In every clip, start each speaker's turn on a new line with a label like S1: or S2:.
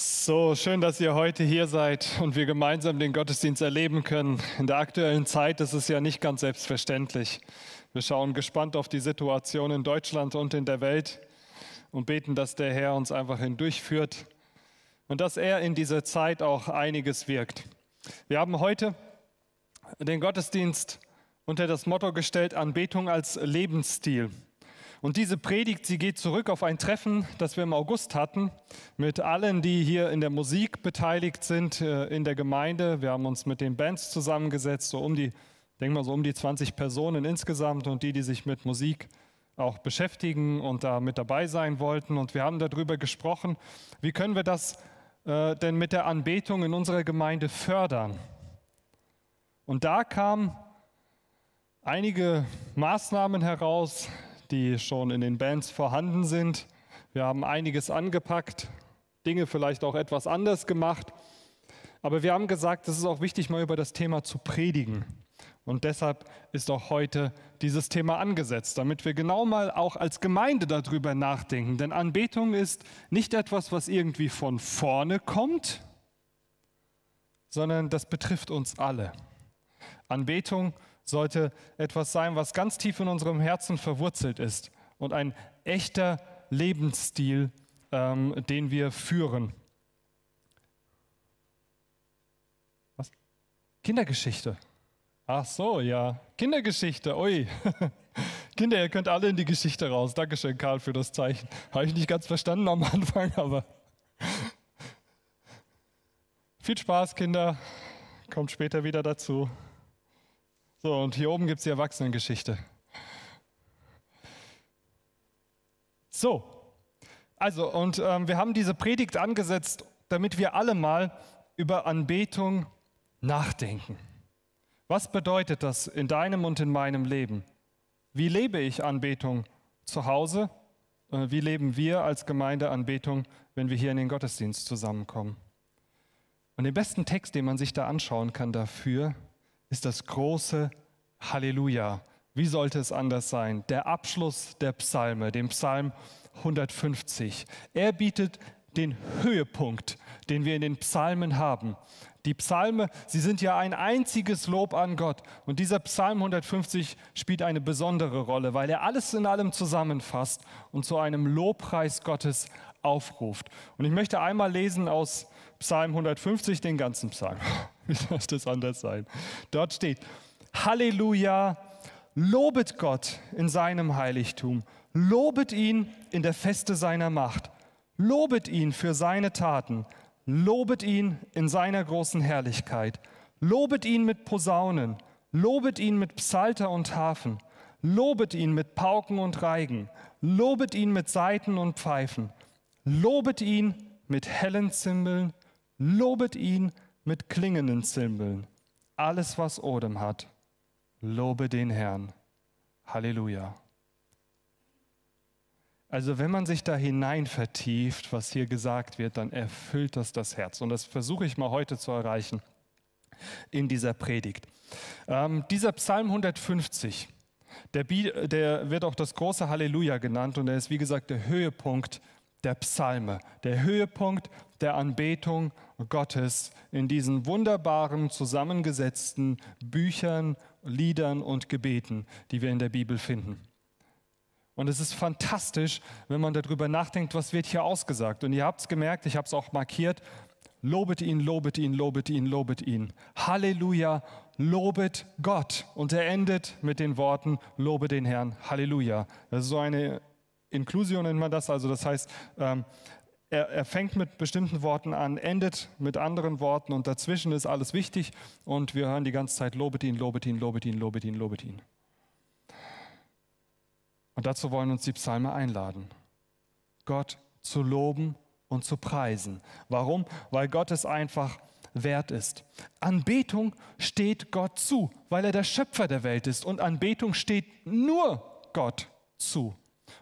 S1: So, schön, dass ihr heute hier seid und wir gemeinsam den Gottesdienst erleben können. In der aktuellen Zeit ist es ja nicht ganz selbstverständlich. Wir schauen gespannt auf die Situation in Deutschland und in der Welt und beten, dass der Herr uns einfach hindurchführt und dass er in dieser Zeit auch einiges wirkt. Wir haben heute den Gottesdienst unter das Motto gestellt, Anbetung als Lebensstil. Und diese Predigt, sie geht zurück auf ein Treffen, das wir im August hatten, mit allen, die hier in der Musik beteiligt sind, äh, in der Gemeinde. Wir haben uns mit den Bands zusammengesetzt, so um die, denke mal so um die 20 Personen insgesamt und die, die sich mit Musik auch beschäftigen und da mit dabei sein wollten. Und wir haben darüber gesprochen, wie können wir das äh, denn mit der Anbetung in unserer Gemeinde fördern. Und da kamen einige Maßnahmen heraus, die schon in den Bands vorhanden sind. Wir haben einiges angepackt, Dinge vielleicht auch etwas anders gemacht. Aber wir haben gesagt, es ist auch wichtig, mal über das Thema zu predigen. Und deshalb ist auch heute dieses Thema angesetzt, damit wir genau mal auch als Gemeinde darüber nachdenken. Denn Anbetung ist nicht etwas, was irgendwie von vorne kommt, sondern das betrifft uns alle. Anbetung ist sollte etwas sein, was ganz tief in unserem Herzen verwurzelt ist und ein echter Lebensstil, ähm, den wir führen. Was? Kindergeschichte. Ach so, ja. Kindergeschichte, ui. Kinder, ihr könnt alle in die Geschichte raus. Dankeschön, Karl, für das Zeichen. Habe ich nicht ganz verstanden am Anfang, aber viel Spaß, Kinder. Kommt später wieder dazu. So, und hier oben gibt es die Erwachsenengeschichte. So, also, und ähm, wir haben diese Predigt angesetzt, damit wir alle mal über Anbetung nachdenken. Was bedeutet das in deinem und in meinem Leben? Wie lebe ich Anbetung zu Hause? Äh, wie leben wir als Gemeinde Anbetung, wenn wir hier in den Gottesdienst zusammenkommen? Und den besten Text, den man sich da anschauen kann dafür, ist das große Halleluja. Wie sollte es anders sein? Der Abschluss der Psalme, dem Psalm 150. Er bietet den Höhepunkt, den wir in den Psalmen haben. Die Psalme, sie sind ja ein einziges Lob an Gott. Und dieser Psalm 150 spielt eine besondere Rolle, weil er alles in allem zusammenfasst und zu einem Lobpreis Gottes aufruft. Und ich möchte einmal lesen aus Psalm 150, den ganzen Psalm. Wie soll das anders sein? Dort steht, Halleluja, lobet Gott in seinem Heiligtum, lobet ihn in der Feste seiner Macht, lobet ihn für seine Taten, lobet ihn in seiner großen Herrlichkeit, lobet ihn mit Posaunen, lobet ihn mit Psalter und Hafen, lobet ihn mit Pauken und Reigen, lobet ihn mit Saiten und Pfeifen, lobet ihn mit hellen Zimbeln, lobet ihn mit mit klingenden Zimbeln. Alles, was Odem hat, lobe den Herrn. Halleluja. Also wenn man sich da hinein vertieft, was hier gesagt wird, dann erfüllt das das Herz. Und das versuche ich mal heute zu erreichen in dieser Predigt. Ähm, dieser Psalm 150, der, der wird auch das große Halleluja genannt und er ist, wie gesagt, der Höhepunkt der Psalme, der Höhepunkt der Anbetung Gottes in diesen wunderbaren zusammengesetzten Büchern, Liedern und Gebeten, die wir in der Bibel finden. Und es ist fantastisch, wenn man darüber nachdenkt, was wird hier ausgesagt. Und ihr habt es gemerkt, ich habe es auch markiert. Lobet ihn, lobet ihn, lobet ihn, lobet ihn. Halleluja, lobet Gott. Und er endet mit den Worten, lobe den Herrn, Halleluja. Das ist so eine Inklusion nennt man das, also das heißt, ähm, er, er, fängt mit bestimmten Worten an, endet mit anderen Worten und dazwischen ist alles wichtig und wir hören die ganze Zeit, lobet ihn, lobet ihn, lobet ihn, lobet ihn, lobet ihn. Und dazu wollen uns die Psalme einladen, Gott zu loben und zu preisen. Warum? Weil Gott es einfach wert ist. Anbetung steht Gott zu, weil er der Schöpfer der Welt ist und Anbetung steht nur Gott zu.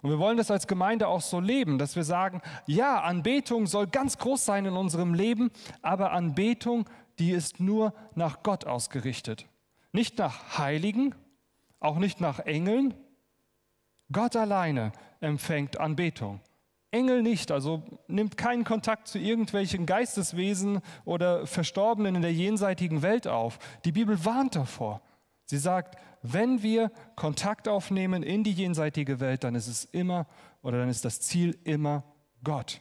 S1: Und wir wollen das als Gemeinde auch so leben, dass wir sagen, ja, Anbetung soll ganz groß sein in unserem Leben, aber Anbetung, die ist nur nach Gott ausgerichtet. Nicht nach Heiligen, auch nicht nach Engeln. Gott alleine empfängt Anbetung. Engel nicht, also nimmt keinen Kontakt zu irgendwelchen Geisteswesen oder Verstorbenen in der jenseitigen Welt auf. Die Bibel warnt davor. Sie sagt, wenn wir Kontakt aufnehmen in die jenseitige Welt, dann ist es immer oder dann ist das Ziel immer Gott.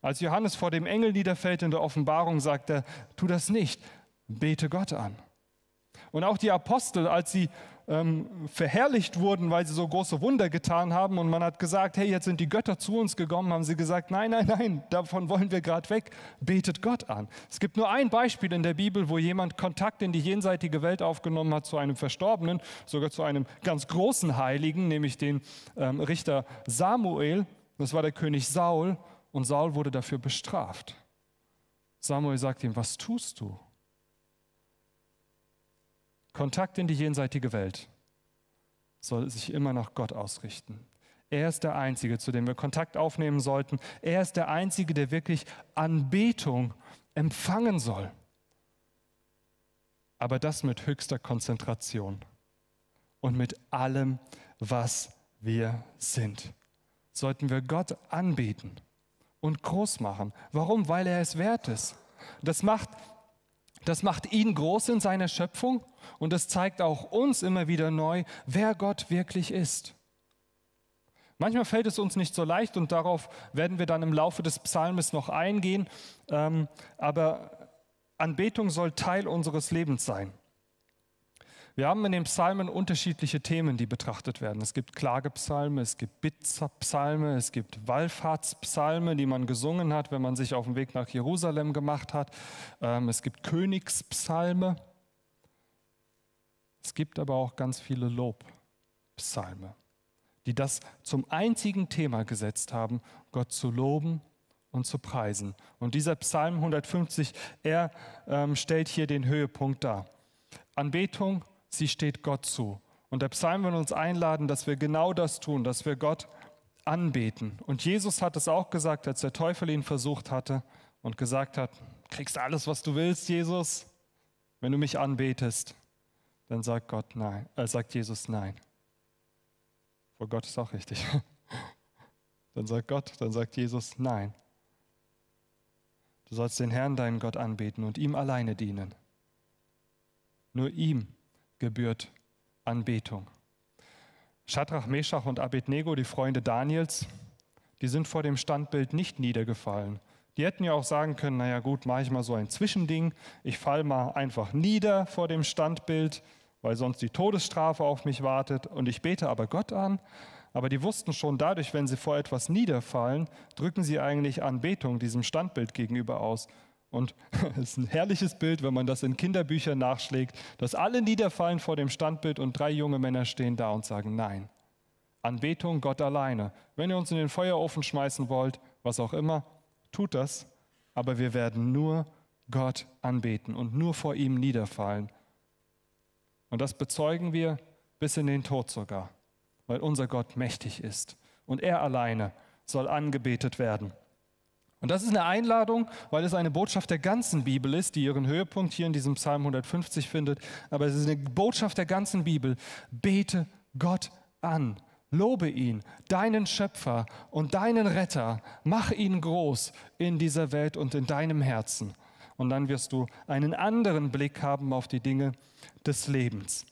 S1: Als Johannes vor dem Engel niederfällt in der Offenbarung, sagt er, tu das nicht, bete Gott an. Und auch die Apostel, als sie ähm, verherrlicht wurden, weil sie so große Wunder getan haben. Und man hat gesagt, hey, jetzt sind die Götter zu uns gekommen, haben sie gesagt, nein, nein, nein, davon wollen wir gerade weg. Betet Gott an. Es gibt nur ein Beispiel in der Bibel, wo jemand Kontakt in die jenseitige Welt aufgenommen hat zu einem Verstorbenen, sogar zu einem ganz großen Heiligen, nämlich den ähm, Richter Samuel. Das war der König Saul. Und Saul wurde dafür bestraft. Samuel sagt ihm, was tust du? Kontakt in die jenseitige Welt soll sich immer nach Gott ausrichten. Er ist der Einzige, zu dem wir Kontakt aufnehmen sollten. Er ist der Einzige, der wirklich Anbetung empfangen soll. Aber das mit höchster Konzentration und mit allem, was wir sind. Sollten wir Gott anbeten und groß machen. Warum? Weil er es wert ist. Das macht das macht ihn groß in seiner Schöpfung und das zeigt auch uns immer wieder neu, wer Gott wirklich ist. Manchmal fällt es uns nicht so leicht und darauf werden wir dann im Laufe des Psalmes noch eingehen, ähm, aber Anbetung soll Teil unseres Lebens sein. Wir haben in den Psalmen unterschiedliche Themen, die betrachtet werden. Es gibt Klagepsalme, es gibt Bittpsalme, es gibt Wallfahrtspsalme, die man gesungen hat, wenn man sich auf den Weg nach Jerusalem gemacht hat. Ähm, es gibt Königspsalme. Es gibt aber auch ganz viele Lobpsalme, die das zum einzigen Thema gesetzt haben, Gott zu loben und zu preisen. Und dieser Psalm 150, er ähm, stellt hier den Höhepunkt dar. Anbetung Sie steht Gott zu. Und der Psalm will uns einladen, dass wir genau das tun, dass wir Gott anbeten. Und Jesus hat es auch gesagt, als der Teufel ihn versucht hatte und gesagt hat, kriegst alles, was du willst, Jesus, wenn du mich anbetest. Dann sagt Gott nein, äh, sagt Jesus nein. Vor Gott ist auch richtig. Dann sagt Gott, dann sagt Jesus nein. Du sollst den Herrn, deinen Gott, anbeten und ihm alleine dienen. Nur ihm gebührt Anbetung. Schadrach, Meschach und Abednego, die Freunde Daniels, die sind vor dem Standbild nicht niedergefallen. Die hätten ja auch sagen können, naja gut, mache ich mal so ein Zwischending, ich falle mal einfach nieder vor dem Standbild, weil sonst die Todesstrafe auf mich wartet und ich bete aber Gott an. Aber die wussten schon dadurch, wenn sie vor etwas niederfallen, drücken sie eigentlich Anbetung diesem Standbild gegenüber aus. Und es ist ein herrliches Bild, wenn man das in Kinderbüchern nachschlägt, dass alle niederfallen vor dem Standbild und drei junge Männer stehen da und sagen Nein. Anbetung Gott alleine. Wenn ihr uns in den Feuerofen schmeißen wollt, was auch immer, tut das. Aber wir werden nur Gott anbeten und nur vor ihm niederfallen. Und das bezeugen wir bis in den Tod sogar, weil unser Gott mächtig ist und er alleine soll angebetet werden. Und das ist eine Einladung, weil es eine Botschaft der ganzen Bibel ist, die ihren Höhepunkt hier in diesem Psalm 150 findet. Aber es ist eine Botschaft der ganzen Bibel. Bete Gott an. Lobe ihn, deinen Schöpfer und deinen Retter. Mach ihn groß in dieser Welt und in deinem Herzen. Und dann wirst du einen anderen Blick haben auf die Dinge des Lebens.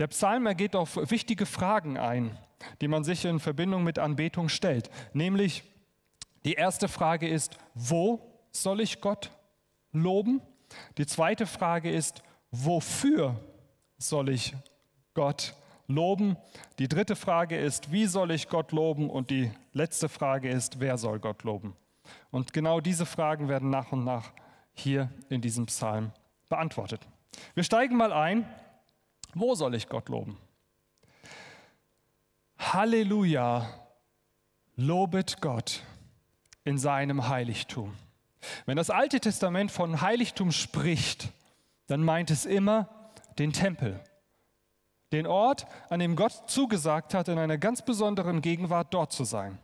S1: Der Psalm er geht auf wichtige Fragen ein, die man sich in Verbindung mit Anbetung stellt, nämlich die erste Frage ist, wo soll ich Gott loben? Die zweite Frage ist, wofür soll ich Gott loben? Die dritte Frage ist, wie soll ich Gott loben? Und die letzte Frage ist, wer soll Gott loben? Und genau diese Fragen werden nach und nach hier in diesem Psalm beantwortet. Wir steigen mal ein. Wo soll ich Gott loben? Halleluja, lobet Gott in seinem Heiligtum. Wenn das Alte Testament von Heiligtum spricht, dann meint es immer den Tempel, den Ort, an dem Gott zugesagt hat, in einer ganz besonderen Gegenwart dort zu sein.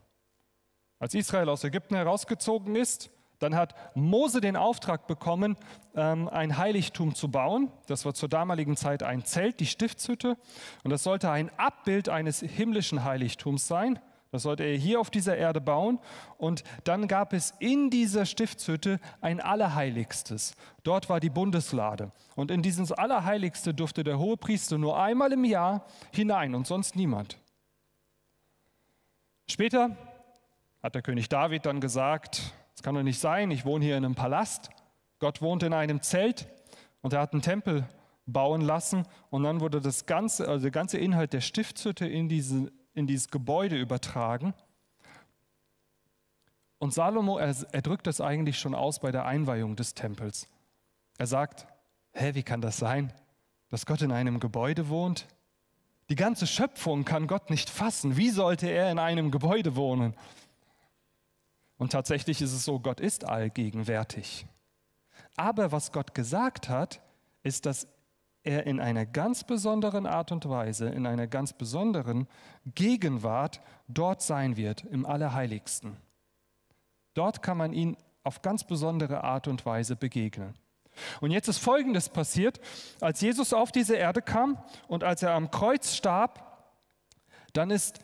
S1: Als Israel aus Ägypten herausgezogen ist, dann hat Mose den Auftrag bekommen, ähm, ein Heiligtum zu bauen. Das war zur damaligen Zeit ein Zelt, die Stiftshütte. Und das sollte ein Abbild eines himmlischen Heiligtums sein. Das sollte er hier auf dieser Erde bauen. Und dann gab es in dieser Stiftshütte ein Allerheiligstes. Dort war die Bundeslade. Und in dieses Allerheiligste durfte der Hohepriester nur einmal im Jahr hinein und sonst niemand. Später hat der König David dann gesagt, es kann doch nicht sein, ich wohne hier in einem Palast. Gott wohnt in einem Zelt und er hat einen Tempel bauen lassen und dann wurde das ganze, also der ganze Inhalt der Stiftshütte in diesen in dieses Gebäude übertragen. Und Salomo, er, er drückt das eigentlich schon aus bei der Einweihung des Tempels. Er sagt, hä, wie kann das sein, dass Gott in einem Gebäude wohnt? Die ganze Schöpfung kann Gott nicht fassen. Wie sollte er in einem Gebäude wohnen? Und tatsächlich ist es so, Gott ist allgegenwärtig. Aber was Gott gesagt hat, ist, dass er in einer ganz besonderen Art und Weise, in einer ganz besonderen Gegenwart dort sein wird, im Allerheiligsten. Dort kann man ihn auf ganz besondere Art und Weise begegnen. Und jetzt ist Folgendes passiert. Als Jesus auf diese Erde kam und als er am Kreuz starb, dann, ist,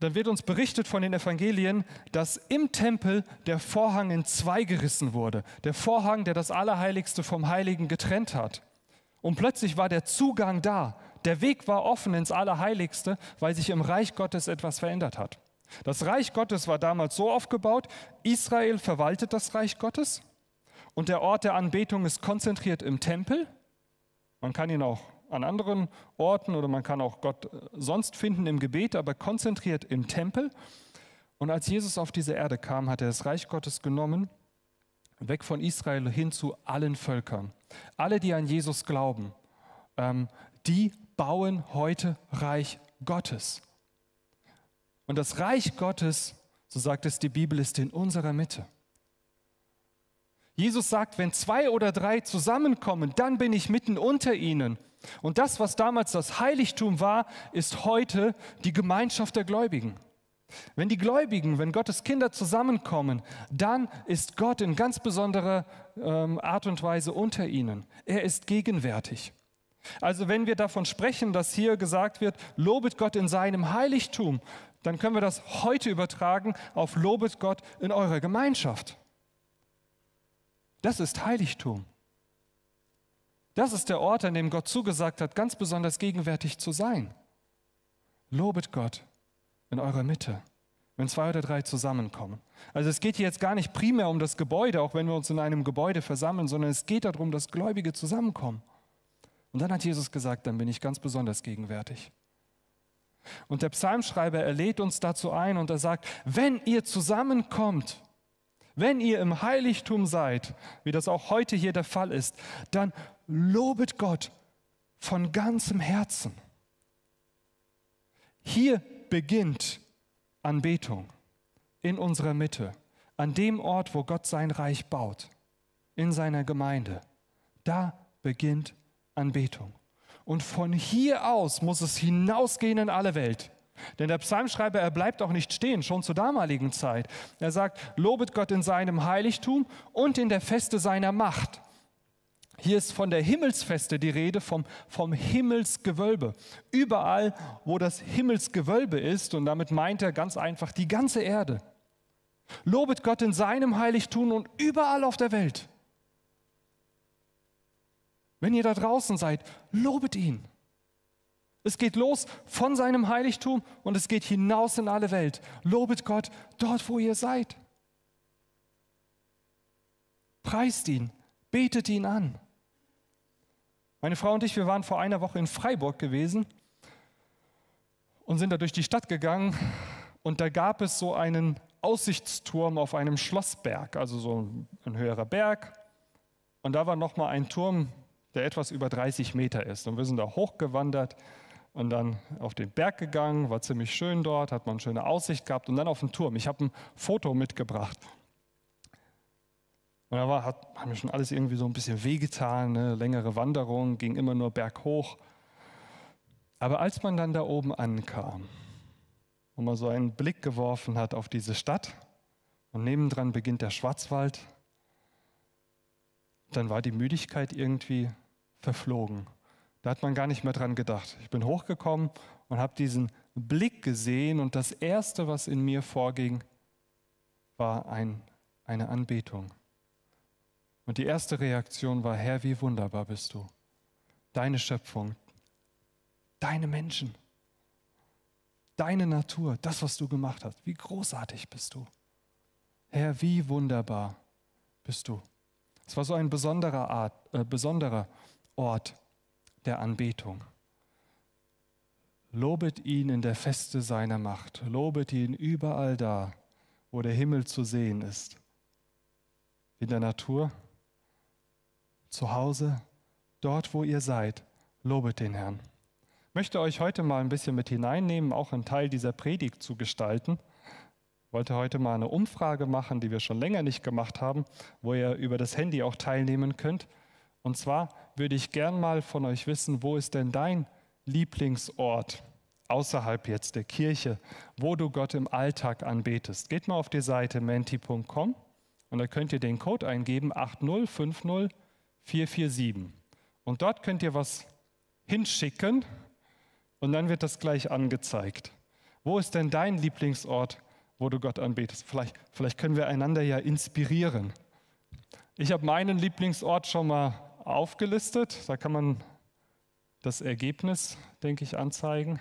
S1: dann wird uns berichtet von den Evangelien, dass im Tempel der Vorhang in zwei gerissen wurde. Der Vorhang, der das Allerheiligste vom Heiligen getrennt hat. Und plötzlich war der Zugang da. Der Weg war offen ins Allerheiligste, weil sich im Reich Gottes etwas verändert hat. Das Reich Gottes war damals so aufgebaut, Israel verwaltet das Reich Gottes und der Ort der Anbetung ist konzentriert im Tempel. Man kann ihn auch an anderen Orten oder man kann auch Gott äh, sonst finden im Gebet, aber konzentriert im Tempel. Und als Jesus auf diese Erde kam, hat er das Reich Gottes genommen, weg von Israel hin zu allen Völkern. Alle, die an Jesus glauben, ähm, die bauen heute Reich Gottes. Und das Reich Gottes, so sagt es die Bibel, ist in unserer Mitte. Jesus sagt, wenn zwei oder drei zusammenkommen, dann bin ich mitten unter ihnen. Und das, was damals das Heiligtum war, ist heute die Gemeinschaft der Gläubigen. Wenn die Gläubigen, wenn Gottes Kinder zusammenkommen, dann ist Gott in ganz besonderer ähm, Art und Weise unter ihnen. Er ist gegenwärtig. Also wenn wir davon sprechen, dass hier gesagt wird, lobet Gott in seinem Heiligtum, dann können wir das heute übertragen auf lobet Gott in eurer Gemeinschaft. Das ist Heiligtum. Das ist der Ort, an dem Gott zugesagt hat, ganz besonders gegenwärtig zu sein. Lobet Gott in eurer Mitte, wenn zwei oder drei zusammenkommen. Also es geht hier jetzt gar nicht primär um das Gebäude, auch wenn wir uns in einem Gebäude versammeln, sondern es geht darum, dass Gläubige zusammenkommen. Und dann hat Jesus gesagt, dann bin ich ganz besonders gegenwärtig. Und der Psalmschreiber, er lädt uns dazu ein und er sagt, wenn ihr zusammenkommt, wenn ihr im Heiligtum seid, wie das auch heute hier der Fall ist, dann lobet Gott von ganzem Herzen. Hier beginnt Anbetung in unserer Mitte, an dem Ort, wo Gott sein Reich baut, in seiner Gemeinde. Da beginnt Anbetung. Und von hier aus muss es hinausgehen in alle Welt. Denn der Psalmschreiber, er bleibt auch nicht stehen, schon zur damaligen Zeit. Er sagt, lobet Gott in seinem Heiligtum und in der Feste seiner Macht. Hier ist von der Himmelsfeste die Rede, vom, vom Himmelsgewölbe. Überall, wo das Himmelsgewölbe ist, und damit meint er ganz einfach die ganze Erde. Lobet Gott in seinem Heiligtum und überall auf der Welt. Wenn ihr da draußen seid, lobet ihn. Es geht los von seinem Heiligtum und es geht hinaus in alle Welt. Lobet Gott dort, wo ihr seid. Preist ihn, betet ihn an. Meine Frau und ich, wir waren vor einer Woche in Freiburg gewesen und sind da durch die Stadt gegangen und da gab es so einen Aussichtsturm auf einem Schlossberg, also so ein höherer Berg. Und da war nochmal ein Turm, der etwas über 30 Meter ist. Und wir sind da hochgewandert und dann auf den Berg gegangen, war ziemlich schön dort, hat man eine schöne Aussicht gehabt und dann auf den Turm. Ich habe ein Foto mitgebracht. Und da war, hat, hat mir schon alles irgendwie so ein bisschen wehgetan, ne? längere Wanderung, ging immer nur berghoch. Aber als man dann da oben ankam und man so einen Blick geworfen hat auf diese Stadt und nebendran beginnt der Schwarzwald, dann war die Müdigkeit irgendwie verflogen. Da hat man gar nicht mehr dran gedacht. Ich bin hochgekommen und habe diesen Blick gesehen und das Erste, was in mir vorging, war ein, eine Anbetung. Und die erste Reaktion war, Herr, wie wunderbar bist du. Deine Schöpfung, deine Menschen, deine Natur, das, was du gemacht hast. Wie großartig bist du. Herr, wie wunderbar bist du. Es war so ein besonderer, Art, äh, besonderer Ort der Anbetung. Lobet ihn in der Feste seiner Macht. Lobet ihn überall da, wo der Himmel zu sehen ist. In der Natur, zu Hause, dort wo ihr seid, lobet den Herrn. Ich möchte euch heute mal ein bisschen mit hineinnehmen, auch einen Teil dieser Predigt zu gestalten. Ich wollte heute mal eine Umfrage machen, die wir schon länger nicht gemacht haben, wo ihr über das Handy auch teilnehmen könnt. Und zwar würde ich gern mal von euch wissen, wo ist denn dein Lieblingsort außerhalb jetzt der Kirche, wo du Gott im Alltag anbetest? Geht mal auf die Seite menti.com und da könnt ihr den Code eingeben 8050 447. Und dort könnt ihr was hinschicken und dann wird das gleich angezeigt. Wo ist denn dein Lieblingsort, wo du Gott anbetest? Vielleicht, vielleicht können wir einander ja inspirieren. Ich habe meinen Lieblingsort schon mal aufgelistet. Da kann man das Ergebnis, denke ich, anzeigen.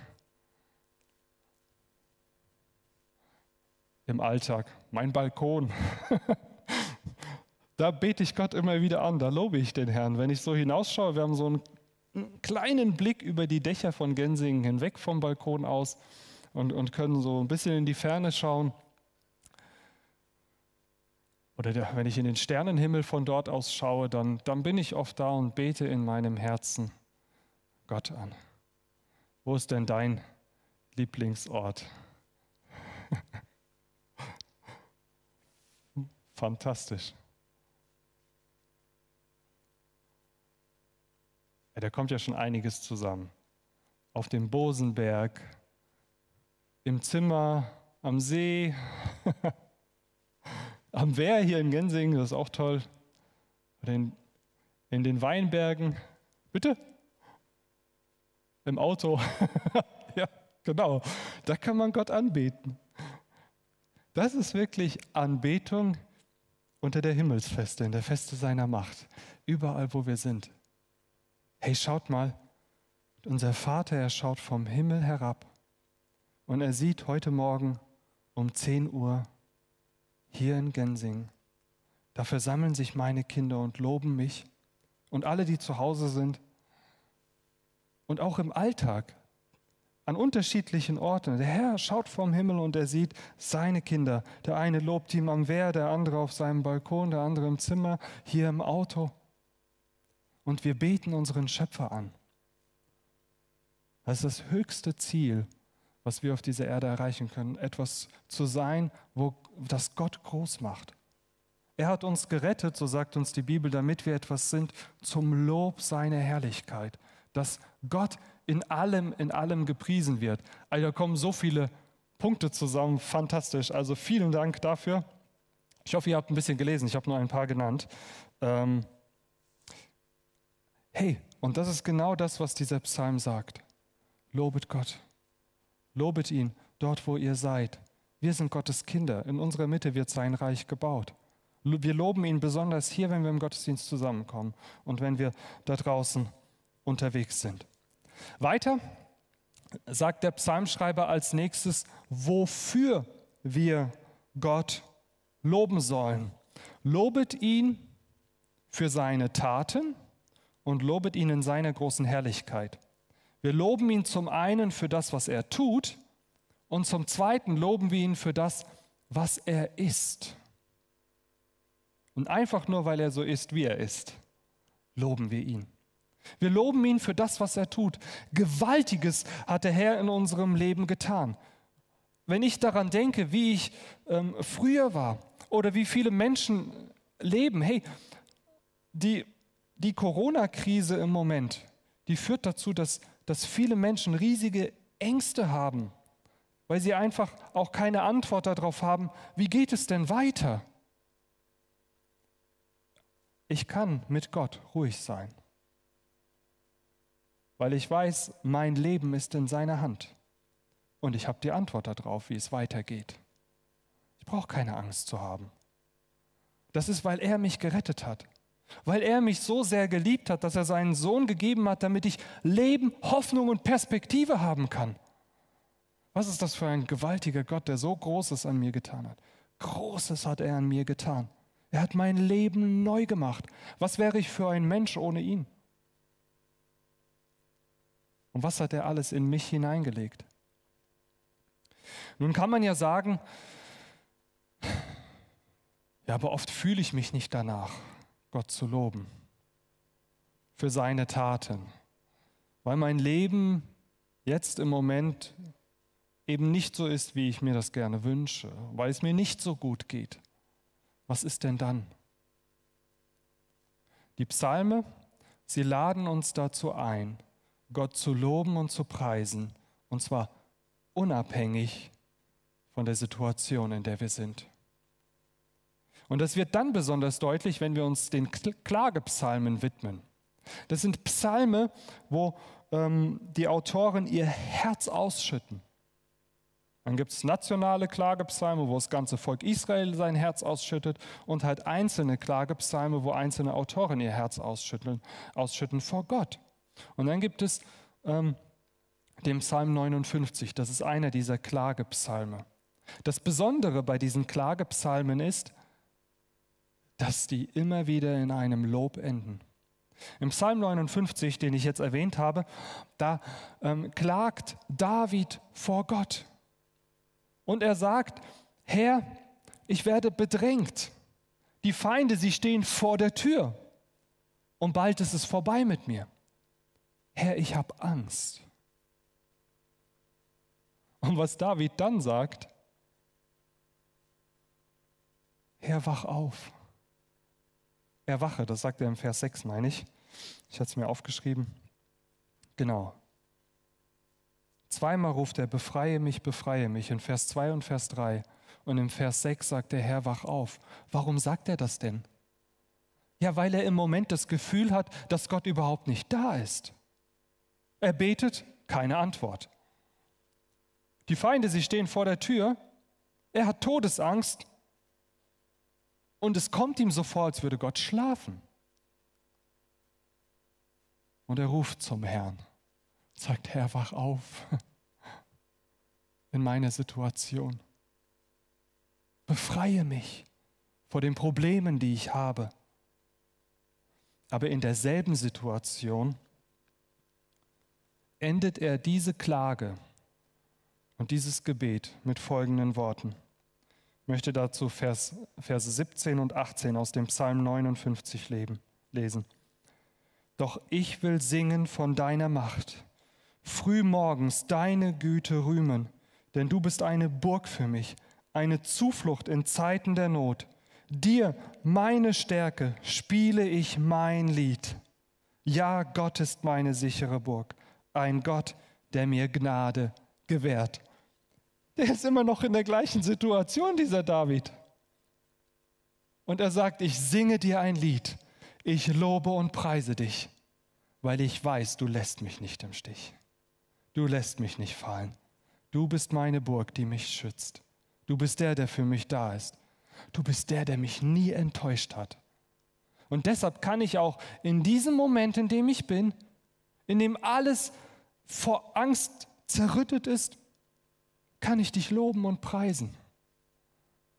S1: Im Alltag, mein Balkon. Da bete ich Gott immer wieder an, da lobe ich den Herrn. Wenn ich so hinausschaue, wir haben so einen, kleinen Blick über die Dächer von Gensingen hinweg vom Balkon aus und, und können so ein bisschen in die Ferne schauen. Oder der, wenn ich in den Sternenhimmel von dort aus schaue, dann, dann bin ich oft da und bete in meinem Herzen Gott an. Wo ist denn dein Lieblingsort? Fantastisch. Ja, da kommt ja schon einiges zusammen. Auf dem Bosenberg, im Zimmer, am See, am Wehr hier in Gensingen, das ist auch toll. Oder in, in den Weinbergen. Bitte? Im Auto. ja, genau. Da kann man Gott anbeten. Das ist wirklich Anbetung unter der Himmelsfeste, in der Feste seiner Macht. Überall, wo wir sind hey, schaut mal, unser Vater, er schaut vom Himmel herab und er sieht heute Morgen um 10 Uhr hier in Gensing, da versammeln sich meine Kinder und loben mich und alle, die zu Hause sind und auch im Alltag an unterschiedlichen Orten. Der Herr schaut vom Himmel und er sieht seine Kinder. Der eine lobt ihm am Wehr, der andere auf seinem Balkon, der andere im Zimmer, hier im Auto und wir beten unseren Schöpfer an. Das ist das höchste Ziel, was wir auf dieser Erde erreichen können, etwas zu sein, wo das Gott groß macht. Er hat uns gerettet, so sagt uns die Bibel, damit wir etwas sind zum Lob seiner Herrlichkeit, dass Gott in allem, in allem gepriesen wird. Also da kommen so viele Punkte zusammen, fantastisch. Also vielen Dank dafür. Ich hoffe, ihr habt ein bisschen gelesen, ich habe nur ein paar genannt. Ähm Hey, und das ist genau das, was dieser Psalm sagt. Lobet Gott. Lobet ihn dort, wo ihr seid. Wir sind Gottes Kinder. In unserer Mitte wird sein Reich gebaut. Wir loben ihn besonders hier, wenn wir im Gottesdienst zusammenkommen und wenn wir da draußen unterwegs sind. Weiter sagt der Psalmschreiber als nächstes, wofür wir Gott loben sollen. Lobet ihn für seine Taten und lobet ihn in seiner großen Herrlichkeit. Wir loben ihn zum einen für das, was er tut, und zum zweiten loben wir ihn für das, was er ist. Und einfach nur, weil er so ist, wie er ist, loben wir ihn. Wir loben ihn für das, was er tut. Gewaltiges hat der Herr in unserem Leben getan. Wenn ich daran denke, wie ich ähm, früher war oder wie viele Menschen leben, hey, die die Corona-Krise im Moment, die führt dazu, dass, dass viele Menschen riesige Ängste haben, weil sie einfach auch keine Antwort darauf haben, wie geht es denn weiter? Ich kann mit Gott ruhig sein, weil ich weiß, mein Leben ist in seiner Hand und ich habe die Antwort darauf, wie es weitergeht. Ich brauche keine Angst zu haben. Das ist, weil er mich gerettet hat weil er mich so sehr geliebt hat, dass er seinen Sohn gegeben hat, damit ich Leben, Hoffnung und Perspektive haben kann. Was ist das für ein gewaltiger Gott, der so Großes an mir getan hat? Großes hat er an mir getan. Er hat mein Leben neu gemacht. Was wäre ich für ein Mensch ohne ihn? Und was hat er alles in mich hineingelegt? Nun kann man ja sagen, ja, aber oft fühle ich mich nicht danach. Gott zu loben für seine Taten, weil mein Leben jetzt im Moment eben nicht so ist, wie ich mir das gerne wünsche, weil es mir nicht so gut geht. Was ist denn dann? Die Psalme, sie laden uns dazu ein, Gott zu loben und zu preisen, und zwar unabhängig von der Situation, in der wir sind. Und das wird dann besonders deutlich, wenn wir uns den Klagepsalmen widmen. Das sind Psalme, wo ähm, die Autoren ihr Herz ausschütten. Dann gibt es nationale Klagepsalme, wo das ganze Volk Israel sein Herz ausschüttet und halt einzelne Klagepsalme, wo einzelne Autoren ihr Herz ausschütteln, ausschütten vor Gott. Und dann gibt es ähm, den Psalm 59, das ist einer dieser Klagepsalme. Das Besondere bei diesen Klagepsalmen ist, dass die immer wieder in einem Lob enden. Im Psalm 59, den ich jetzt erwähnt habe, da ähm, klagt David vor Gott. Und er sagt, Herr, ich werde bedrängt. Die Feinde, sie stehen vor der Tür. Und bald ist es vorbei mit mir. Herr, ich habe Angst. Und was David dann sagt, Herr, wach auf erwache. Das sagt er im Vers 6, meine ich. Ich hatte es mir aufgeschrieben. Genau. Zweimal ruft er, befreie mich, befreie mich, in Vers 2 und Vers 3. Und im Vers 6 sagt der Herr, wach auf. Warum sagt er das denn? Ja, weil er im Moment das Gefühl hat, dass Gott überhaupt nicht da ist. Er betet, keine Antwort. Die Feinde, sie stehen vor der Tür. Er hat Todesangst, und es kommt ihm so vor, als würde Gott schlafen. Und er ruft zum Herrn, sagt, Herr, wach auf in meiner Situation. Befreie mich vor den Problemen, die ich habe. Aber in derselben Situation endet er diese Klage und dieses Gebet mit folgenden Worten möchte dazu Vers, Verse 17 und 18 aus dem Psalm 59 leben, lesen. Doch ich will singen von deiner Macht, frühmorgens deine Güte rühmen, denn du bist eine Burg für mich, eine Zuflucht in Zeiten der Not. Dir, meine Stärke, spiele ich mein Lied. Ja, Gott ist meine sichere Burg, ein Gott, der mir Gnade gewährt der ist immer noch in der gleichen Situation, dieser David. Und er sagt, ich singe dir ein Lied, ich lobe und preise dich, weil ich weiß, du lässt mich nicht im Stich. Du lässt mich nicht fallen. Du bist meine Burg, die mich schützt. Du bist der, der für mich da ist. Du bist der, der mich nie enttäuscht hat. Und deshalb kann ich auch in diesem Moment, in dem ich bin, in dem alles vor Angst zerrüttet ist, kann ich dich loben und preisen,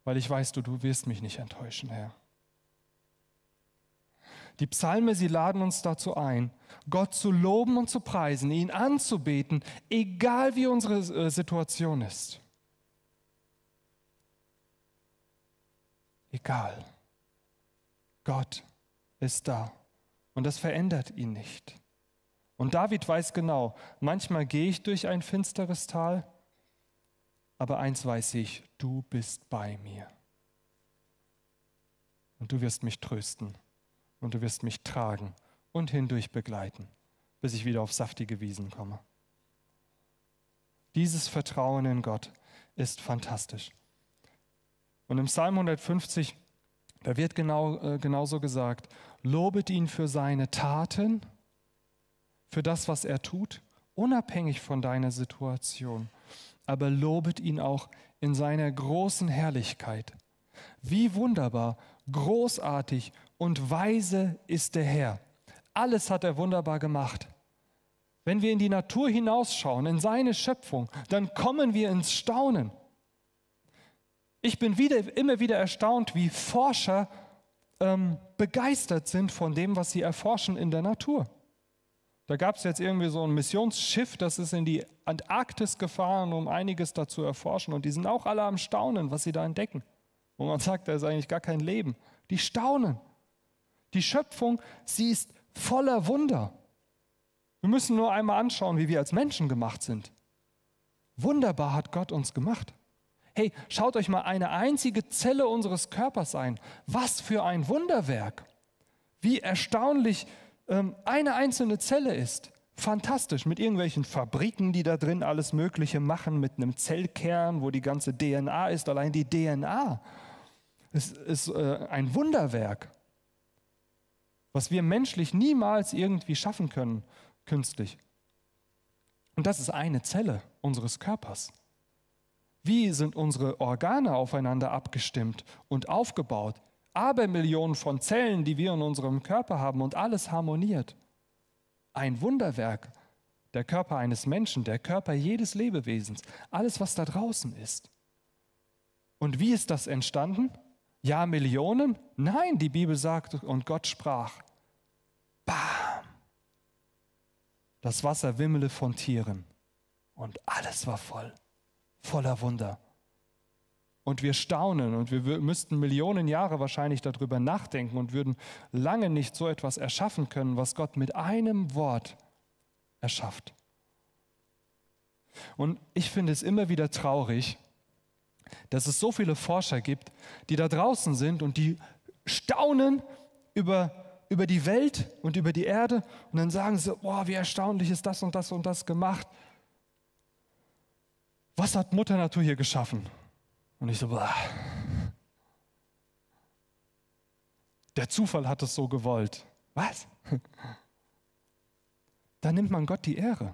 S1: weil ich weiß, du, du wirst mich nicht enttäuschen, Herr. Die Psalme, sie laden uns dazu ein, Gott zu loben und zu preisen, ihn anzubeten, egal wie unsere äh, Situation ist. Egal. Gott ist da und das verändert ihn nicht. Und David weiß genau, manchmal gehe ich durch ein finsteres Tal, aber eins weiß ich, du bist bei mir. Und du wirst mich trösten und du wirst mich tragen und hindurch begleiten, bis ich wieder auf saftige Wiesen komme. Dieses Vertrauen in Gott ist fantastisch. Und im Psalm 150, da wird genau, äh, genauso gesagt, lobet ihn für seine Taten, für das, was er tut, unabhängig von deiner Situation aber lobet ihn auch in seiner großen Herrlichkeit. Wie wunderbar, großartig und weise ist der Herr. Alles hat er wunderbar gemacht. Wenn wir in die Natur hinausschauen, in seine Schöpfung, dann kommen wir ins Staunen. Ich bin wieder, immer wieder erstaunt, wie Forscher ähm, begeistert sind von dem, was sie erforschen in der Natur. Da gab es jetzt irgendwie so ein Missionsschiff, das ist in die Antarktis gefahren, um einiges da zu erforschen. Und die sind auch alle am Staunen, was sie da entdecken. Wo man sagt, da ist eigentlich gar kein Leben. Die staunen. Die Schöpfung, sie ist voller Wunder. Wir müssen nur einmal anschauen, wie wir als Menschen gemacht sind. Wunderbar hat Gott uns gemacht. Hey, schaut euch mal eine einzige Zelle unseres Körpers ein. Was für ein Wunderwerk. Wie erstaunlich ähm, eine einzelne Zelle ist. Fantastisch, mit irgendwelchen Fabriken, die da drin alles Mögliche machen, mit einem Zellkern, wo die ganze DNA ist, allein die DNA. Es ist äh, ein Wunderwerk, was wir menschlich niemals irgendwie schaffen können, künstlich. Und das ist eine Zelle unseres Körpers. Wie sind unsere Organe aufeinander abgestimmt und aufgebaut? Abermillionen von Zellen, die wir in unserem Körper haben und alles harmoniert. Ein Wunderwerk. Der Körper eines Menschen, der Körper jedes Lebewesens, alles, was da draußen ist. Und wie ist das entstanden? Ja, Millionen? Nein, die Bibel sagt, und Gott sprach. Bam! Das Wasser wimmelte von Tieren und alles war voll, voller Wunder und wir staunen und wir müssten Millionen Jahre wahrscheinlich darüber nachdenken und würden lange nicht so etwas erschaffen können, was Gott mit einem Wort erschafft. Und ich finde es immer wieder traurig, dass es so viele Forscher gibt, die da draußen sind und die staunen über über die Welt und über die Erde und dann sagen sie, boah, wie erstaunlich ist das und das und das gemacht. Was hat Mutter Natur hier geschaffen? Und ich so, bah. Der Zufall hat es so gewollt. Was? Da nimmt man Gott die Ehre.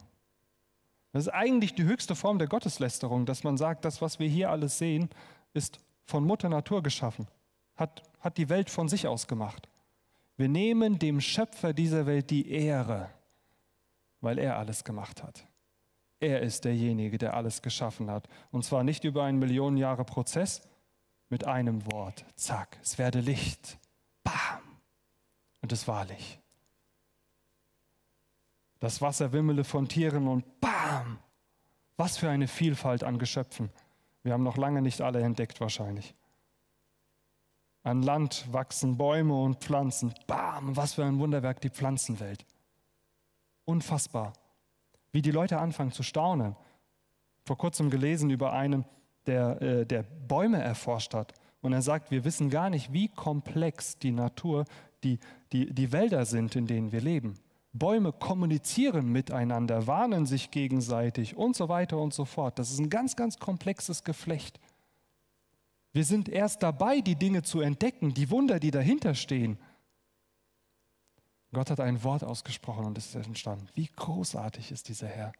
S1: Das ist eigentlich die höchste Form der Gotteslästerung, dass man sagt, das, was wir hier alles sehen, ist von Mutter Natur geschaffen, hat, hat die Welt von sich aus gemacht. Wir nehmen dem Schöpfer dieser Welt die Ehre, weil er alles gemacht hat. Er ist derjenige, der alles geschaffen hat. Und zwar nicht über einen Millionen Jahre Prozess, mit einem Wort. Zack, es werde Licht. Bam. Und es war Licht. Das Wasser wimmele von Tieren und bam. Was für eine Vielfalt an Geschöpfen. Wir haben noch lange nicht alle entdeckt wahrscheinlich. An Land wachsen Bäume und Pflanzen. Bam, was für ein Wunderwerk die Pflanzenwelt. Unfassbar wie die Leute anfangen zu staunen. Vor kurzem gelesen über einen, der, äh, der Bäume erforscht hat. Und er sagt, wir wissen gar nicht, wie komplex die Natur, die, die, die Wälder sind, in denen wir leben. Bäume kommunizieren miteinander, warnen sich gegenseitig und so weiter und so fort. Das ist ein ganz, ganz komplexes Geflecht. Wir sind erst dabei, die Dinge zu entdecken, die Wunder, die dahinter stehen. Gott hat ein Wort ausgesprochen und es ist entstanden. Wie großartig ist dieser Herr.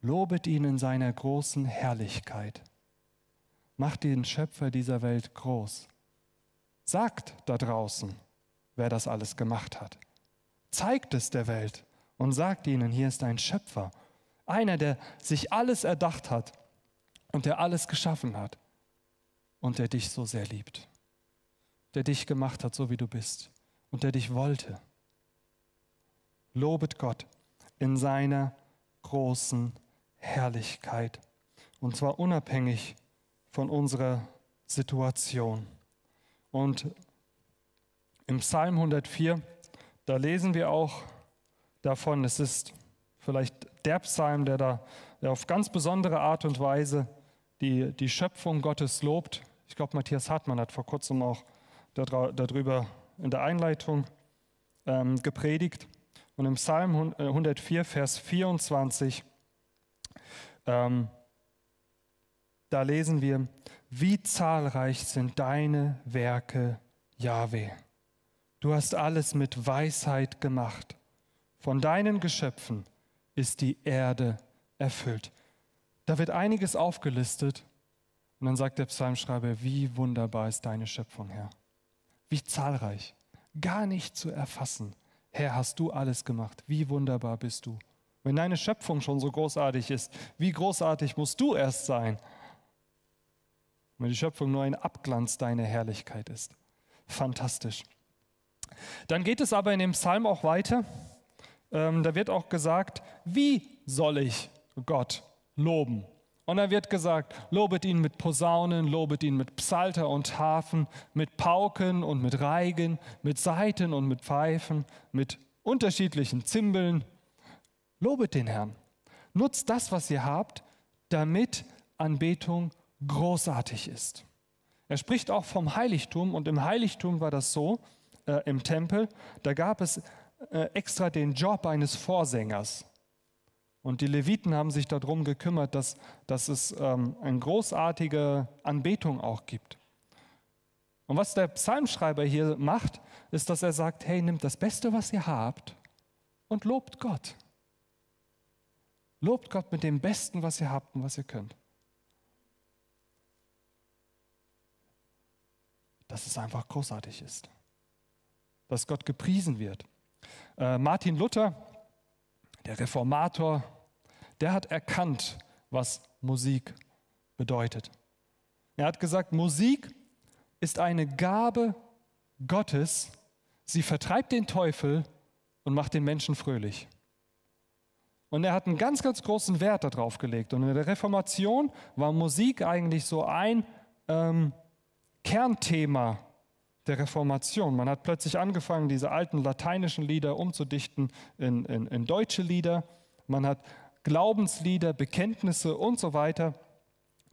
S1: Lobet ihn in seiner großen Herrlichkeit. Macht den Schöpfer dieser Welt groß. Sagt da draußen, wer das alles gemacht hat. Zeigt es der Welt und sagt ihnen, hier ist ein Schöpfer, einer, der sich alles erdacht hat und der alles geschaffen hat und der dich so sehr liebt, der dich gemacht hat, so wie du bist und der dich wollte. Lobet Gott in seiner großen Herrlichkeit. Und zwar unabhängig von unserer Situation. Und im Psalm 104, da lesen wir auch davon, es ist vielleicht der Psalm, der da der auf ganz besondere Art und Weise die, die Schöpfung Gottes lobt. Ich glaube, Matthias Hartmann hat vor kurzem auch darüber in der Einleitung ähm, gepredigt. Und im Psalm 104, äh, Vers 24, ähm, da lesen wir, wie zahlreich sind deine Werke, Yahweh. Du hast alles mit Weisheit gemacht. Von deinen Geschöpfen ist die Erde erfüllt. Da wird einiges aufgelistet und dann sagt der Psalmschreiber, wie wunderbar ist deine Schöpfung, Herr. Wie zahlreich, gar nicht zu erfassen Herr, hast du alles gemacht? Wie wunderbar bist du. Wenn deine Schöpfung schon so großartig ist, wie großartig musst du erst sein? Wenn die Schöpfung nur ein Abglanz deiner Herrlichkeit ist. Fantastisch. Dann geht es aber in dem Psalm auch weiter. Ähm, da wird auch gesagt, wie soll ich Gott loben? Und dann wird gesagt, lobet ihn mit Posaunen, lobet ihn mit Psalter und Hafen, mit Pauken und mit Reigen, mit Saiten und mit Pfeifen, mit unterschiedlichen Zimbeln. Lobet den Herrn. Nutzt das, was ihr habt, damit Anbetung großartig ist. Er spricht auch vom Heiligtum und im Heiligtum war das so, äh, im Tempel, da gab es äh, extra den Job eines Vorsängers. Und die Leviten haben sich darum gekümmert, dass, dass es ähm, eine großartige Anbetung auch gibt. Und was der Psalmschreiber hier macht, ist, dass er sagt, hey, nimmt das Beste, was ihr habt und lobt Gott. Lobt Gott mit dem Besten, was ihr habt und was ihr könnt. Dass es einfach großartig ist. Dass Gott gepriesen wird. Äh, Martin Luther, der Reformator, der hat erkannt, was Musik bedeutet. Er hat gesagt, Musik ist eine Gabe Gottes, sie vertreibt den Teufel und macht den Menschen fröhlich. Und er hat einen ganz, ganz großen Wert darauf gelegt. Und in der Reformation war Musik eigentlich so ein ähm, Kernthema der Reformation. Man hat plötzlich angefangen, diese alten lateinischen Lieder umzudichten in, in, in deutsche Lieder. Man hat Glaubenslieder, Bekenntnisse und so weiter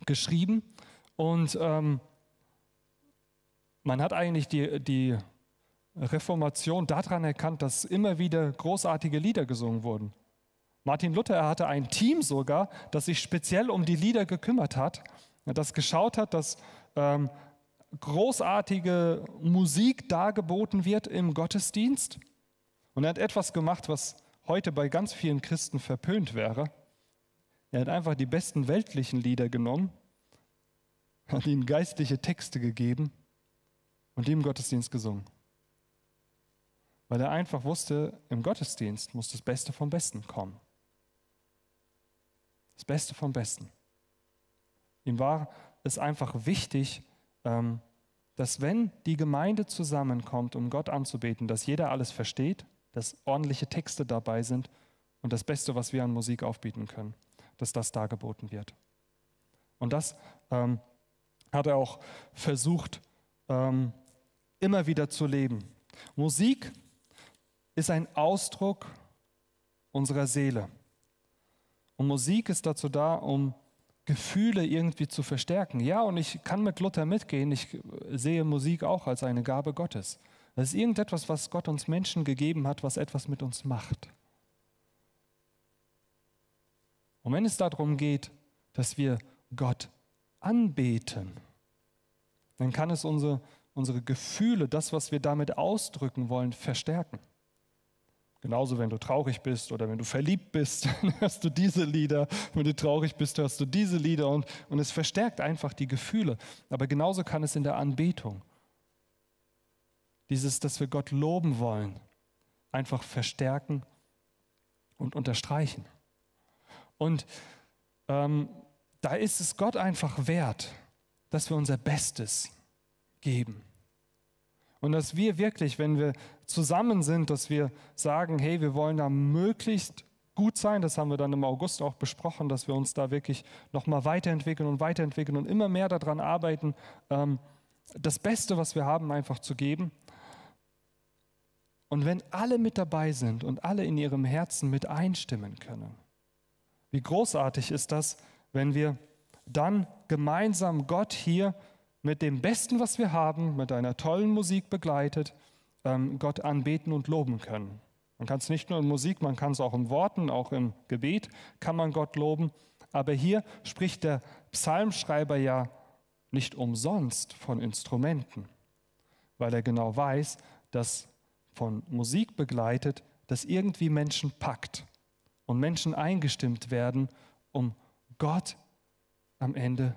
S1: geschrieben. Und ähm, man hat eigentlich die, die Reformation daran erkannt, dass immer wieder großartige Lieder gesungen wurden. Martin Luther er hatte ein Team sogar, das sich speziell um die Lieder gekümmert hat, das geschaut hat, dass ähm, großartige Musik dargeboten wird im Gottesdienst. Und er hat etwas gemacht, was heute bei ganz vielen Christen verpönt wäre. Er hat einfach die besten weltlichen Lieder genommen, hat ihnen geistliche Texte gegeben und die im Gottesdienst gesungen. Weil er einfach wusste, im Gottesdienst muss das Beste vom Besten kommen. Das Beste vom Besten. Ihm war es einfach wichtig, ähm, dass wenn die Gemeinde zusammenkommt, um Gott anzubeten, dass jeder alles versteht, dass ordentliche Texte dabei sind und das Beste, was wir an Musik aufbieten können, dass das dargeboten wird. Und das ähm, hat er auch versucht, ähm, immer wieder zu leben. Musik ist ein Ausdruck unserer Seele. Und Musik ist dazu da, um Gefühle irgendwie zu verstärken. Ja, und ich kann mit Luther mitgehen, ich äh, sehe Musik auch als eine Gabe Gottes. Das ist irgendetwas, was Gott uns Menschen gegeben hat, was etwas mit uns macht. Und wenn es darum geht, dass wir Gott anbeten, dann kann es unsere, unsere Gefühle, das, was wir damit ausdrücken wollen, verstärken. Genauso, wenn du traurig bist oder wenn du verliebt bist, hörst du diese Lieder. Wenn du traurig bist, hörst du diese Lieder. Und, und es verstärkt einfach die Gefühle. Aber genauso kann es in der Anbetung dieses, dass wir Gott loben wollen, einfach verstärken und unterstreichen. Und ähm, da ist es Gott einfach wert, dass wir unser Bestes geben. Und dass wir wirklich, wenn wir zusammen sind, dass wir sagen, hey, wir wollen da möglichst gut sein, das haben wir dann im August auch besprochen, dass wir uns da wirklich nochmal weiterentwickeln und weiterentwickeln und immer mehr daran arbeiten, ähm, das Beste, was wir haben, einfach zu geben und wenn alle mit dabei sind und alle in ihrem Herzen mit einstimmen können, wie großartig ist das, wenn wir dann gemeinsam Gott hier mit dem Besten, was wir haben, mit einer tollen Musik begleitet, ähm, Gott anbeten und loben können. Man kann es nicht nur in Musik, man kann es auch in Worten, auch im Gebet kann man Gott loben. Aber hier spricht der Psalmschreiber ja nicht umsonst von Instrumenten, weil er genau weiß, dass von Musik begleitet, das irgendwie Menschen packt und Menschen eingestimmt werden, um Gott am Ende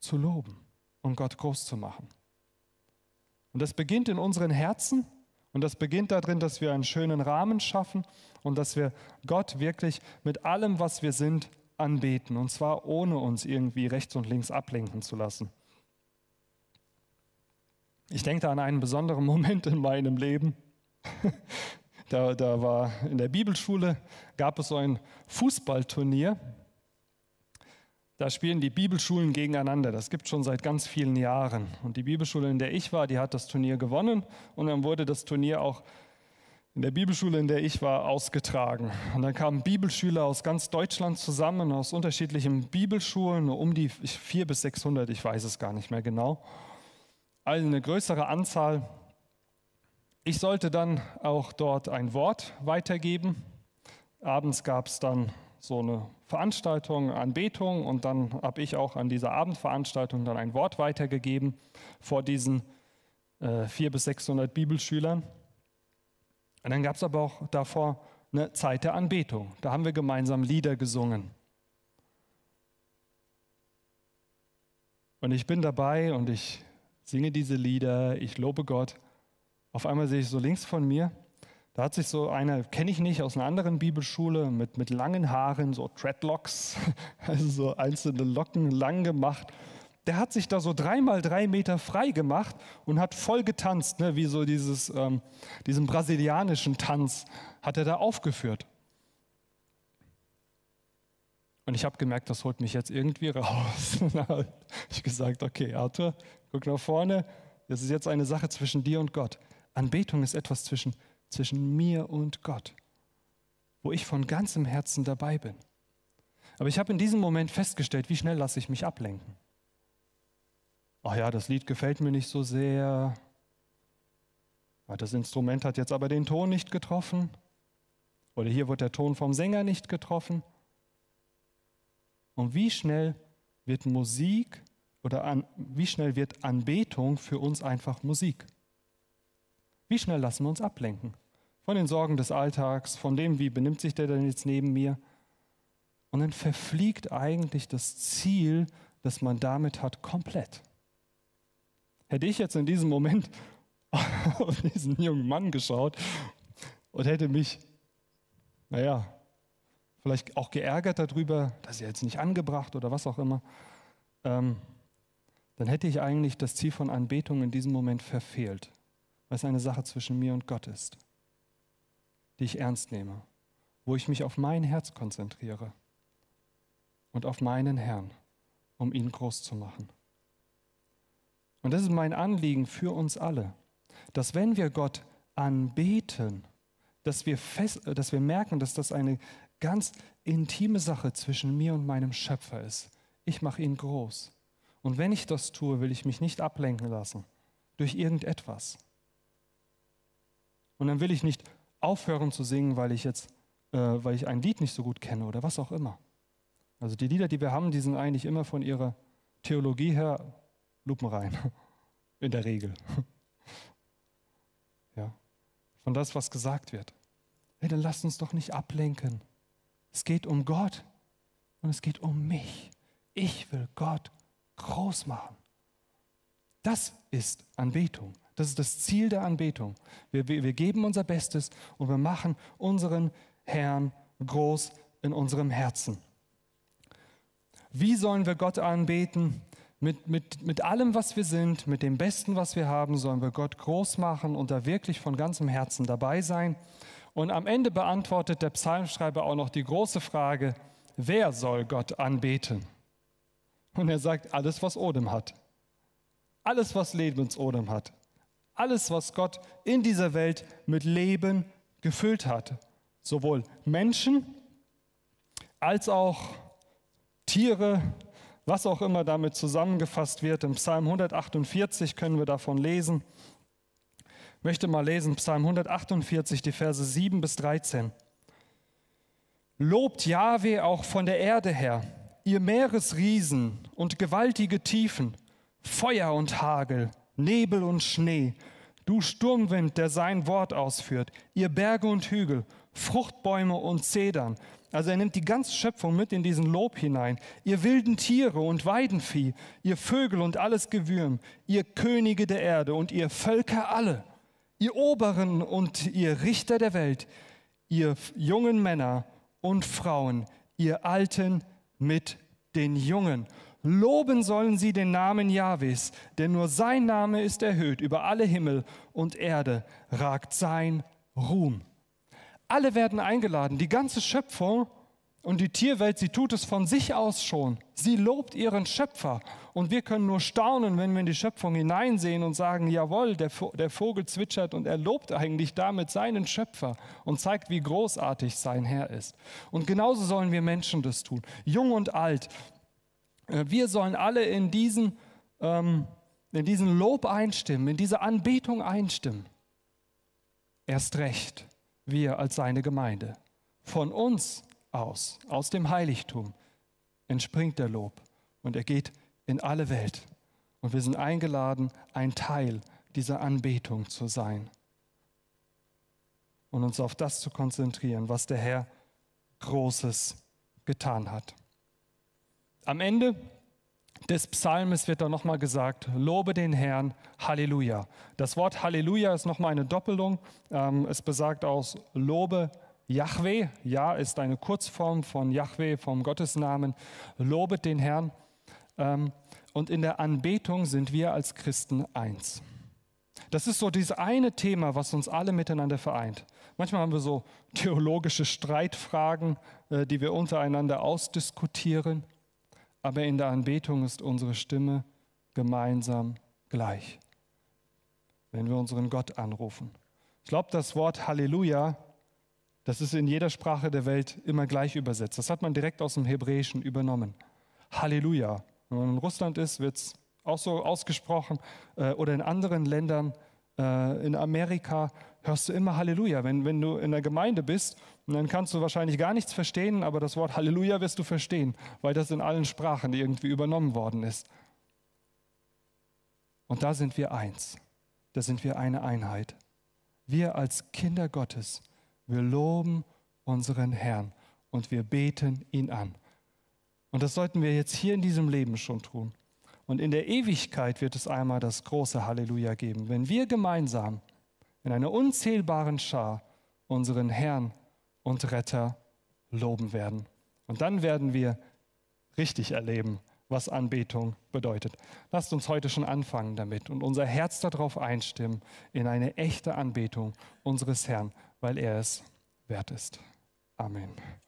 S1: zu loben und Gott groß zu machen. Und das beginnt in unseren Herzen und das beginnt darin, dass wir einen schönen Rahmen schaffen und dass wir Gott wirklich mit allem, was wir sind, anbeten. Und zwar ohne uns irgendwie rechts und links ablenken zu lassen. Ich denke da an einen besonderen Moment in meinem Leben da, da war in der Bibelschule gab es so ein Fußballturnier. Da spielen die Bibelschulen gegeneinander. Das gibt es schon seit ganz vielen Jahren. Und die Bibelschule, in der ich war, die hat das Turnier gewonnen. Und dann wurde das Turnier auch in der Bibelschule, in der ich war, ausgetragen. Und dann kamen Bibelschüler aus ganz Deutschland zusammen, aus unterschiedlichen Bibelschulen, um die 400 bis 600, ich weiß es gar nicht mehr genau. Also eine größere Anzahl ich sollte dann auch dort ein Wort weitergeben. Abends gab es dann so eine Veranstaltung, Anbetung und dann habe ich auch an dieser Abendveranstaltung dann ein Wort weitergegeben vor diesen äh, 400 bis 600 Bibelschülern. Und dann gab es aber auch davor eine Zeit der Anbetung. Da haben wir gemeinsam Lieder gesungen. Und ich bin dabei und ich singe diese Lieder, ich lobe Gott. Auf einmal sehe ich so links von mir, da hat sich so einer, kenne ich nicht, aus einer anderen Bibelschule mit, mit langen Haaren, so Treadlocks, also so einzelne Locken lang gemacht. Der hat sich da so dreimal drei Meter frei gemacht und hat voll getanzt, ne, wie so dieses, ähm, diesen brasilianischen Tanz hat er da aufgeführt. Und ich habe gemerkt, das holt mich jetzt irgendwie raus. da habe ich gesagt, okay, Arthur, guck nach vorne, das ist jetzt eine Sache zwischen dir und Gott. Anbetung ist etwas zwischen, zwischen mir und Gott, wo ich von ganzem Herzen dabei bin. Aber ich habe in diesem Moment festgestellt, wie schnell lasse ich mich ablenken. Ach ja, das Lied gefällt mir nicht so sehr. Ah, das Instrument hat jetzt aber den Ton nicht getroffen. Oder hier wird der Ton vom Sänger nicht getroffen. Und wie schnell wird Musik oder an, wie schnell wird Anbetung für uns einfach Musik? Wie schnell lassen wir uns ablenken? Von den Sorgen des Alltags, von dem, wie benimmt sich der denn jetzt neben mir? Und dann verfliegt eigentlich das Ziel, das man damit hat, komplett. Hätte ich jetzt in diesem Moment auf diesen jungen Mann geschaut und hätte mich, naja, vielleicht auch geärgert darüber, dass er ja jetzt nicht angebracht oder was auch immer, ähm, dann hätte ich eigentlich das Ziel von Anbetung in diesem Moment verfehlt weil es eine Sache zwischen mir und Gott ist, die ich ernst nehme, wo ich mich auf mein Herz konzentriere und auf meinen Herrn, um ihn groß zu machen. Und das ist mein Anliegen für uns alle, dass wenn wir Gott anbeten, dass wir, fest, dass wir merken, dass das eine ganz intime Sache zwischen mir und meinem Schöpfer ist. Ich mache ihn groß. Und wenn ich das tue, will ich mich nicht ablenken lassen durch irgendetwas. Und dann will ich nicht aufhören zu singen, weil ich jetzt, äh, weil ich ein Lied nicht so gut kenne oder was auch immer. Also die Lieder, die wir haben, die sind eigentlich immer von ihrer Theologie her lupenrein. In der Regel. Ja. Von das, was gesagt wird. Hey, dann lasst uns doch nicht ablenken. Es geht um Gott und es geht um mich. Ich will Gott groß machen. Das ist Anbetung. Das ist das Ziel der Anbetung. Wir, wir, wir geben unser Bestes und wir machen unseren Herrn groß in unserem Herzen. Wie sollen wir Gott anbeten? Mit, mit, mit allem, was wir sind, mit dem Besten, was wir haben, sollen wir Gott groß machen und da wirklich von ganzem Herzen dabei sein. Und am Ende beantwortet der Psalmschreiber auch noch die große Frage, wer soll Gott anbeten? Und er sagt, alles, was Odem hat. Alles, was Lebensodem hat alles, was Gott in dieser Welt mit Leben gefüllt hat. Sowohl Menschen als auch Tiere, was auch immer damit zusammengefasst wird. Im Psalm 148 können wir davon lesen. Ich möchte mal lesen, Psalm 148, die Verse 7 bis 13. Lobt Jahwe auch von der Erde her, ihr Meeresriesen und gewaltige Tiefen, Feuer und Hagel, Nebel und Schnee, du Sturmwind, der sein Wort ausführt, ihr Berge und Hügel, Fruchtbäume und Zedern. Also er nimmt die ganze Schöpfung mit in diesen Lob hinein. Ihr wilden Tiere und Weidenvieh, ihr Vögel und alles Gewürm, ihr Könige der Erde und ihr Völker alle, ihr Oberen und ihr Richter der Welt, ihr jungen Männer und Frauen, ihr Alten mit den Jungen. Loben sollen sie den Namen Jahwes, denn nur sein Name ist erhöht über alle Himmel und Erde, ragt sein Ruhm. Alle werden eingeladen, die ganze Schöpfung und die Tierwelt, sie tut es von sich aus schon. Sie lobt ihren Schöpfer und wir können nur staunen, wenn wir in die Schöpfung hineinsehen und sagen, jawohl, der, der Vogel zwitschert und er lobt eigentlich damit seinen Schöpfer und zeigt, wie großartig sein Herr ist. Und genauso sollen wir Menschen das tun, jung und alt, äh, wir sollen alle in diesen, ähm, in diesen Lob einstimmen, in diese Anbetung einstimmen. Erst recht, wir als seine Gemeinde. Von uns aus, aus dem Heiligtum, entspringt der Lob und er geht in alle Welt. Und wir sind eingeladen, ein Teil dieser Anbetung zu sein und uns auf das zu konzentrieren, was der Herr Großes getan hat. Am Ende des Psalmes wird dann nochmal gesagt, lobe den Herrn, Halleluja. Das Wort Halleluja ist nochmal eine Doppelung. Ähm, es besagt aus, lobe Yahweh. Ja ist eine Kurzform von Yahweh, vom Gottesnamen. Lobet den Herrn. Ähm, und in der Anbetung sind wir als Christen eins. Das ist so dieses eine Thema, was uns alle miteinander vereint. Manchmal haben wir so theologische Streitfragen, äh, die wir untereinander ausdiskutieren aber in der Anbetung ist unsere Stimme gemeinsam gleich, wenn wir unseren Gott anrufen. Ich glaube, das Wort Halleluja, das ist in jeder Sprache der Welt immer gleich übersetzt. Das hat man direkt aus dem Hebräischen übernommen. Halleluja. Wenn man in Russland ist, wird es auch so ausgesprochen äh, oder in anderen Ländern, äh, in Amerika hörst du immer Halleluja. Wenn, wenn du in der Gemeinde bist, Und dann kannst du wahrscheinlich gar nichts verstehen, aber das Wort Halleluja wirst du verstehen, weil das in allen Sprachen irgendwie übernommen worden ist. Und da sind wir eins. Da sind wir eine Einheit. Wir als Kinder Gottes, wir loben unseren Herrn und wir beten ihn an. Und das sollten wir jetzt hier in diesem Leben schon tun. Und in der Ewigkeit wird es einmal das große Halleluja geben, wenn wir gemeinsam in einer unzählbaren Schar unseren Herrn und Retter loben werden. Und dann werden wir richtig erleben, was Anbetung bedeutet. Lasst uns heute schon anfangen damit und unser Herz darauf einstimmen in eine echte Anbetung unseres Herrn, weil er es wert ist. Amen.